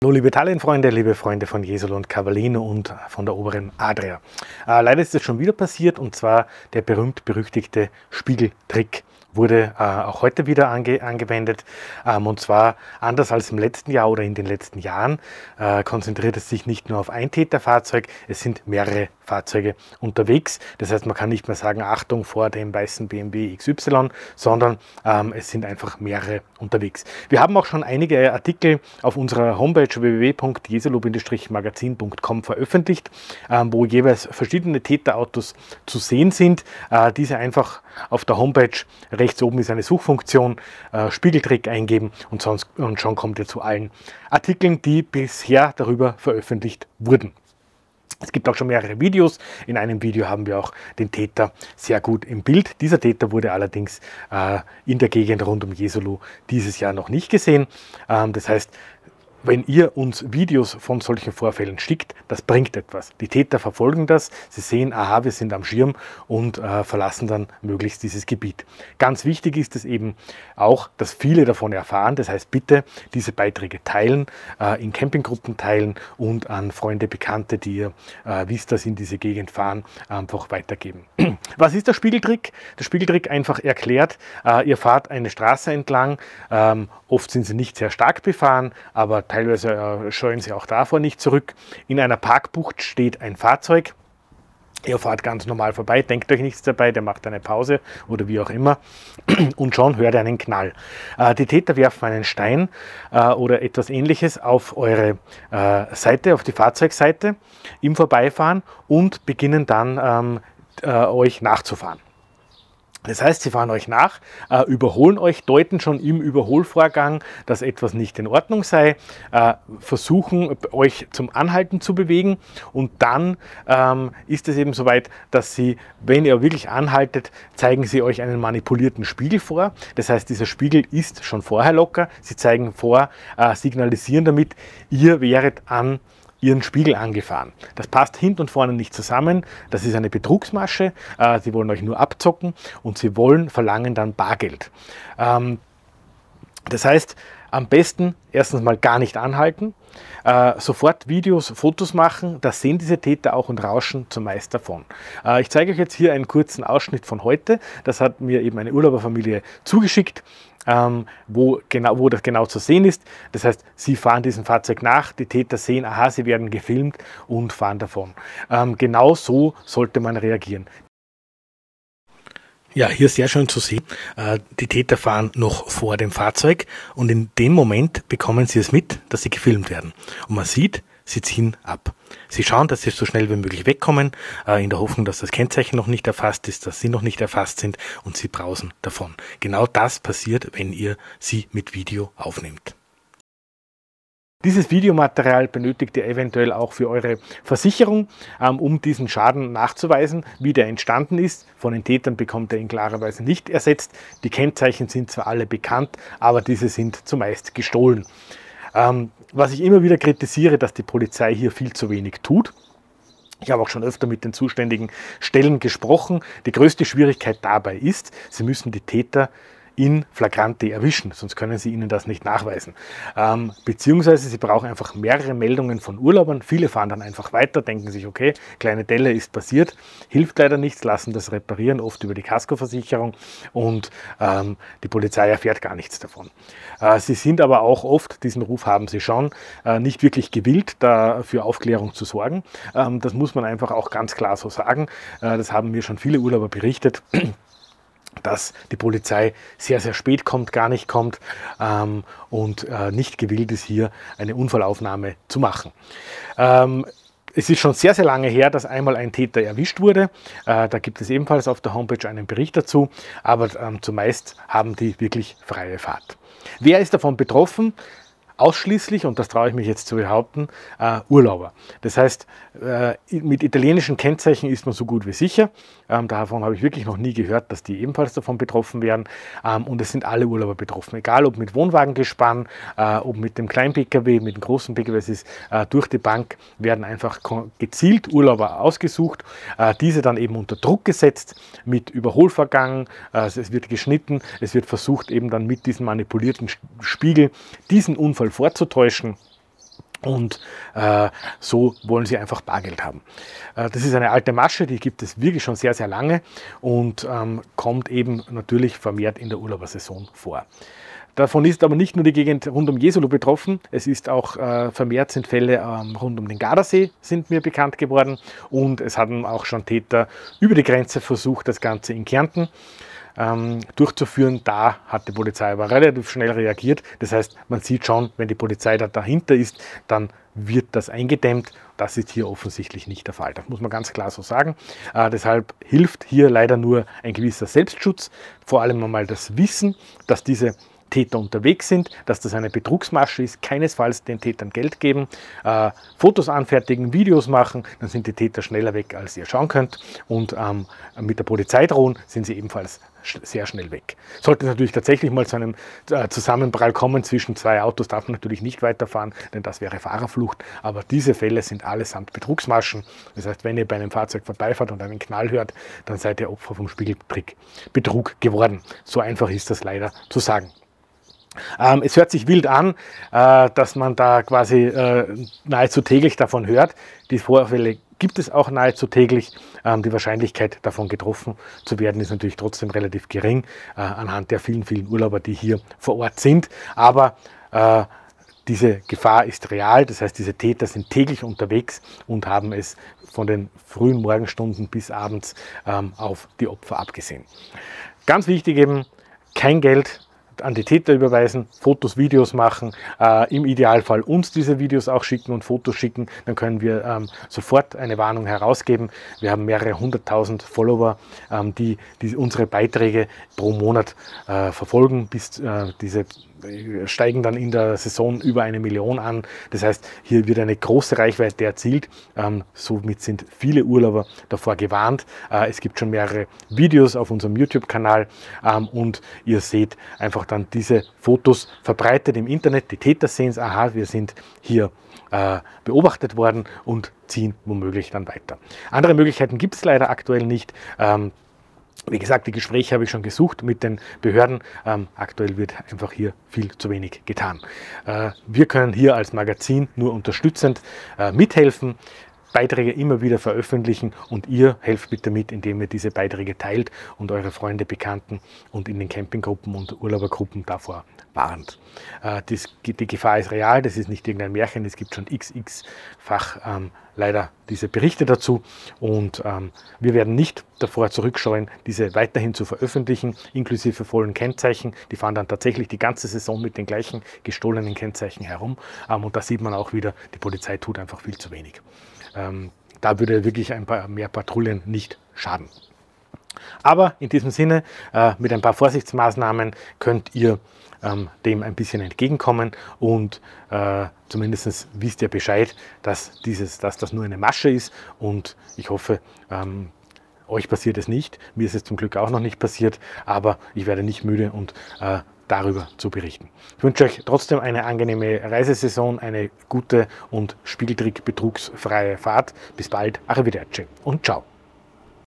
Hallo liebe Italienfreunde, liebe Freunde von Jesolo und Cavallino und von der oberen Adria. Äh, leider ist es schon wieder passiert und zwar der berühmt-berüchtigte Spiegeltrick wurde äh, auch heute wieder ange angewendet. Ähm, und zwar anders als im letzten Jahr oder in den letzten Jahren äh, konzentriert es sich nicht nur auf ein Täterfahrzeug, es sind mehrere Fahrzeuge unterwegs. Das heißt, man kann nicht mehr sagen, Achtung vor dem weißen BMW XY, sondern ähm, es sind einfach mehrere unterwegs. Wir haben auch schon einige Artikel auf unserer Homepage www.jeselub-magazin.com veröffentlicht, ähm, wo jeweils verschiedene Täterautos zu sehen sind. Äh, diese einfach auf der Homepage rechts oben ist eine Suchfunktion, äh, Spiegeltrick eingeben und, sonst, und schon kommt ihr zu allen Artikeln, die bisher darüber veröffentlicht wurden. Es gibt auch schon mehrere Videos. In einem Video haben wir auch den Täter sehr gut im Bild. Dieser Täter wurde allerdings äh, in der Gegend rund um Jesolo dieses Jahr noch nicht gesehen. Ähm, das heißt, wenn ihr uns Videos von solchen Vorfällen schickt, das bringt etwas. Die Täter verfolgen das, sie sehen, aha, wir sind am Schirm und äh, verlassen dann möglichst dieses Gebiet. Ganz wichtig ist es eben auch, dass viele davon erfahren. Das heißt, bitte diese Beiträge teilen, äh, in Campinggruppen teilen und an Freunde, Bekannte, die ihr äh, wisst, dass in diese Gegend fahren, einfach weitergeben. Was ist der Spiegeltrick? Der Spiegeltrick einfach erklärt, äh, ihr fahrt eine Straße entlang, ähm, oft sind sie nicht sehr stark befahren, aber teilweise äh, scheuen sie auch davor nicht zurück. In einer Parkbucht steht ein Fahrzeug. Ihr fahrt ganz normal vorbei, denkt euch nichts dabei, der macht eine Pause oder wie auch immer und schon hört ihr einen Knall. Äh, die Täter werfen einen Stein äh, oder etwas ähnliches auf eure Seite, auf die Fahrzeugseite im Vorbeifahren und beginnen dann ähm, euch nachzufahren. Das heißt, sie fahren euch nach, äh, überholen euch, deuten schon im Überholvorgang, dass etwas nicht in Ordnung sei, äh, versuchen euch zum Anhalten zu bewegen und dann ähm, ist es eben soweit, dass sie, wenn ihr wirklich anhaltet, zeigen sie euch einen manipulierten Spiegel vor. Das heißt, dieser Spiegel ist schon vorher locker. Sie zeigen vor, äh, signalisieren damit, ihr wäret an ihren Spiegel angefahren. Das passt hinten und vorne nicht zusammen. Das ist eine Betrugsmasche. Äh, sie wollen euch nur abzocken und sie wollen, verlangen dann Bargeld. Ähm, das heißt, am besten erstens mal gar nicht anhalten, äh, sofort Videos, Fotos machen, das sehen diese Täter auch und rauschen zumeist davon. Äh, ich zeige euch jetzt hier einen kurzen Ausschnitt von heute, das hat mir eben eine Urlauberfamilie zugeschickt, ähm, wo, genau, wo das genau zu sehen ist. Das heißt, sie fahren diesem Fahrzeug nach, die Täter sehen, aha, sie werden gefilmt und fahren davon. Ähm, genau so sollte man reagieren. Ja, hier sehr schön zu sehen. Äh, die Täter fahren noch vor dem Fahrzeug und in dem Moment bekommen sie es mit, dass sie gefilmt werden. Und man sieht, sie ziehen ab. Sie schauen, dass sie so schnell wie möglich wegkommen, äh, in der Hoffnung, dass das Kennzeichen noch nicht erfasst ist, dass sie noch nicht erfasst sind und sie brausen davon. Genau das passiert, wenn ihr sie mit Video aufnimmt. Dieses Videomaterial benötigt ihr eventuell auch für eure Versicherung, ähm, um diesen Schaden nachzuweisen, wie der entstanden ist. Von den Tätern bekommt er ihn klarerweise nicht ersetzt. Die Kennzeichen sind zwar alle bekannt, aber diese sind zumeist gestohlen. Ähm, was ich immer wieder kritisiere, dass die Polizei hier viel zu wenig tut. Ich habe auch schon öfter mit den zuständigen Stellen gesprochen. Die größte Schwierigkeit dabei ist, sie müssen die Täter in Flagrante erwischen, sonst können sie ihnen das nicht nachweisen. Ähm, beziehungsweise sie brauchen einfach mehrere Meldungen von Urlaubern. Viele fahren dann einfach weiter, denken sich, okay, kleine Delle ist passiert, hilft leider nichts, lassen das reparieren, oft über die Kaskoversicherung und ähm, die Polizei erfährt gar nichts davon. Äh, sie sind aber auch oft, diesen Ruf haben sie schon, äh, nicht wirklich gewillt, da für Aufklärung zu sorgen. Ähm, das muss man einfach auch ganz klar so sagen. Äh, das haben mir schon viele Urlauber berichtet dass die Polizei sehr, sehr spät kommt, gar nicht kommt ähm, und äh, nicht gewillt ist, hier eine Unfallaufnahme zu machen. Ähm, es ist schon sehr, sehr lange her, dass einmal ein Täter erwischt wurde. Äh, da gibt es ebenfalls auf der Homepage einen Bericht dazu, aber ähm, zumeist haben die wirklich freie Fahrt. Wer ist davon betroffen? ausschließlich, und das traue ich mich jetzt zu behaupten, uh, Urlauber. Das heißt, uh, mit italienischen Kennzeichen ist man so gut wie sicher. Um, ähm, davon habe ich wirklich noch nie gehört, dass die ebenfalls davon betroffen wären. Um, ähm, und es sind alle Urlauber betroffen, egal ob mit Wohnwagengespann, uh, ob mit dem kleinen Pkw, mit dem großen Pkw. Es ist durch die Bank werden einfach gezielt Urlauber ausgesucht, diese dann eben unter Druck gesetzt mit Überholvergang. Also es wird geschnitten, es wird versucht eben dann mit diesem manipulierten Spiegel diesen Unfall mal vorzutäuschen. Und äh, so wollen sie einfach Bargeld haben. Äh, das ist eine alte Masche, die gibt es wirklich schon sehr, sehr lange und ähm, kommt eben natürlich vermehrt in der Urlaubersaison vor. Davon ist aber nicht nur die Gegend rund um Jesolo betroffen, es ist auch äh, vermehrt sind Fälle ähm, rund um den Gardasee sind mir bekannt geworden und es haben auch schon Täter über die Grenze versucht, das Ganze in Kärnten ähm, durchzuführen. Da hat die Polizei aber relativ schnell reagiert. Das heißt, man sieht schon, wenn die Polizei da dahinter ist, dann wird das eingedämmt. Das ist hier offensichtlich nicht der Fall. Das muss man ganz klar so sagen. Äh, deshalb hilft hier leider nur ein gewisser Selbstschutz, vor allem einmal das Wissen, dass diese Täter unterwegs sind, dass das eine Betrugsmasche ist, keinesfalls den Tätern Geld geben, äh, Fotos anfertigen, Videos machen, dann sind die Täter schneller weg, als ihr schauen könnt und ähm, mit der Polizei drohen, sind sie ebenfalls sch sehr schnell weg. Sollte es natürlich tatsächlich mal zu einem äh, Zusammenprall kommen zwischen zwei Autos, darf man natürlich nicht weiterfahren, denn das wäre Fahrerflucht, aber diese Fälle sind allesamt Betrugsmaschen. Das heißt, wenn ihr bei einem Fahrzeug vorbeifahrt und einen Knall hört, dann seid ihr Opfer vom Spiegeltrick Betrug geworden. So einfach ist das leider zu sagen. Ähm, es hört sich wild an, äh, dass man da quasi äh, nahezu täglich davon hört. Die Vorfälle gibt es auch nahezu täglich. Ähm, die Wahrscheinlichkeit davon getroffen zu werden ist natürlich trotzdem relativ gering äh, anhand der vielen, vielen Urlauber, die hier vor Ort sind. Aber äh, diese Gefahr ist real, das heißt, diese Täter sind täglich unterwegs und haben es von den frühen Morgenstunden bis abends ähm, auf die Opfer abgesehen. Ganz wichtig eben, kein Geld, an die Täter überweisen, Fotos, Videos machen, äh, im Idealfall uns diese Videos auch schicken und Fotos schicken, dann können wir ähm, sofort eine Warnung herausgeben. Wir haben mehrere hunderttausend Follower, ähm, die, die, unsere Beiträge pro Monat äh, verfolgen, bis äh, diese steigen dann in der Saison über eine Million an. Das heißt, hier wird eine große Reichweite erzielt. Ähm, somit sind viele Urlauber davor gewarnt. Äh, es gibt schon mehrere Videos auf unserem YouTube-Kanal ähm, und ihr seht einfach dann diese Fotos verbreitet im Internet. Die Täter sehen es, aha, wir sind hier äh, beobachtet worden und ziehen womöglich dann weiter. Andere Möglichkeiten gibt es leider aktuell nicht. Ähm, wie gesagt, die Gespräche habe ich schon gesucht mit den Behörden. Ähm, aktuell wird einfach hier viel zu wenig getan. Äh, wir können hier als Magazin nur unterstützend äh, mithelfen. Beiträge immer wieder veröffentlichen und ihr helft bitte mit, indem ihr diese Beiträge teilt und eure Freunde, Bekannten und in den Campinggruppen und Urlaubergruppen davor warnt. Äh, das, die Gefahr ist real, das ist nicht irgendein Märchen, es gibt schon xx-fach ähm, leider diese Berichte dazu und ähm, wir werden nicht davor zurückscheuen, diese weiterhin zu veröffentlichen, inklusive vollen Kennzeichen. Die fahren dann tatsächlich die ganze Saison mit den gleichen gestohlenen Kennzeichen herum ähm, und da sieht man auch wieder, die Polizei tut einfach viel zu wenig. Ähm, da würde wirklich ein paar mehr Patrouillen nicht schaden. Aber in diesem Sinne, äh, mit ein paar Vorsichtsmaßnahmen könnt ihr ähm, dem ein bisschen entgegenkommen und äh, zumindest wisst ihr Bescheid, dass, dieses, dass das nur eine Masche ist und ich hoffe, ähm, euch passiert es nicht. Mir ist es zum Glück auch noch nicht passiert, aber ich werde nicht müde und äh, darüber zu berichten. Ich wünsche euch trotzdem eine angenehme Reisesaison, eine gute und spiegeltrick betrugsfreie Fahrt. Bis bald, arrivederci und ciao.